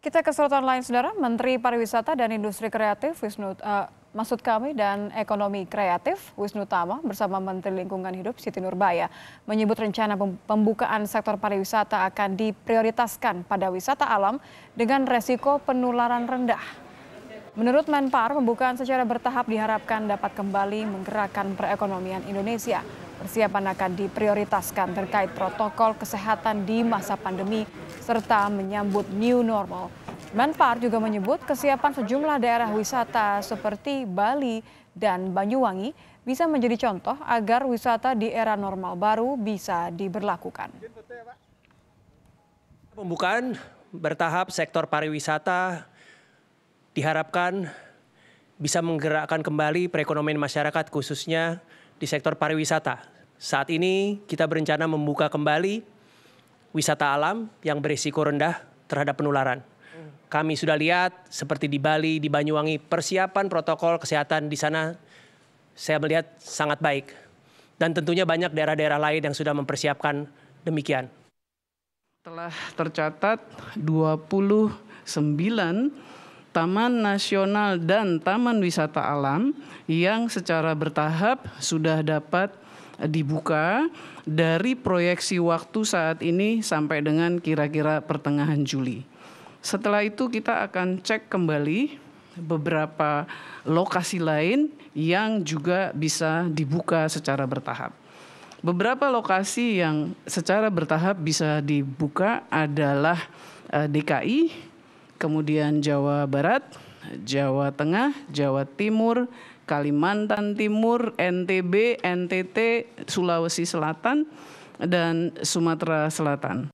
Kita ke sorotan lain, saudara. Menteri Pariwisata dan Industri Kreatif Wisnu, uh, maksud kami dan Ekonomi Kreatif Wisnu Tama bersama Menteri Lingkungan Hidup Siti Nurbaya menyebut rencana pembukaan sektor pariwisata akan diprioritaskan pada wisata alam dengan resiko penularan rendah. Menurut Menpar, pembukaan secara bertahap diharapkan dapat kembali menggerakkan perekonomian Indonesia. Persiapan akan diprioritaskan terkait protokol kesehatan di masa pandemi serta menyambut new normal. Menpar juga menyebut kesiapan sejumlah daerah wisata seperti Bali dan Banyuwangi bisa menjadi contoh agar wisata di era normal baru bisa diberlakukan. Pembukaan bertahap sektor pariwisata diharapkan bisa menggerakkan kembali perekonomian masyarakat khususnya di sektor pariwisata. Saat ini kita berencana membuka kembali wisata alam yang berisiko rendah terhadap penularan. Kami sudah lihat seperti di Bali, di Banyuwangi, persiapan protokol kesehatan di sana saya melihat sangat baik. Dan tentunya banyak daerah-daerah lain yang sudah mempersiapkan demikian. Telah tercatat 29 taman nasional dan taman wisata alam yang secara bertahap sudah dapat dibuka dari proyeksi waktu saat ini sampai dengan kira-kira pertengahan Juli. Setelah itu kita akan cek kembali beberapa lokasi lain yang juga bisa dibuka secara bertahap. Beberapa lokasi yang secara bertahap bisa dibuka adalah eh, DKI, kemudian Jawa Barat, Jawa Tengah, Jawa Timur, Kalimantan Timur, NTB, NTT, Sulawesi Selatan, dan Sumatera Selatan.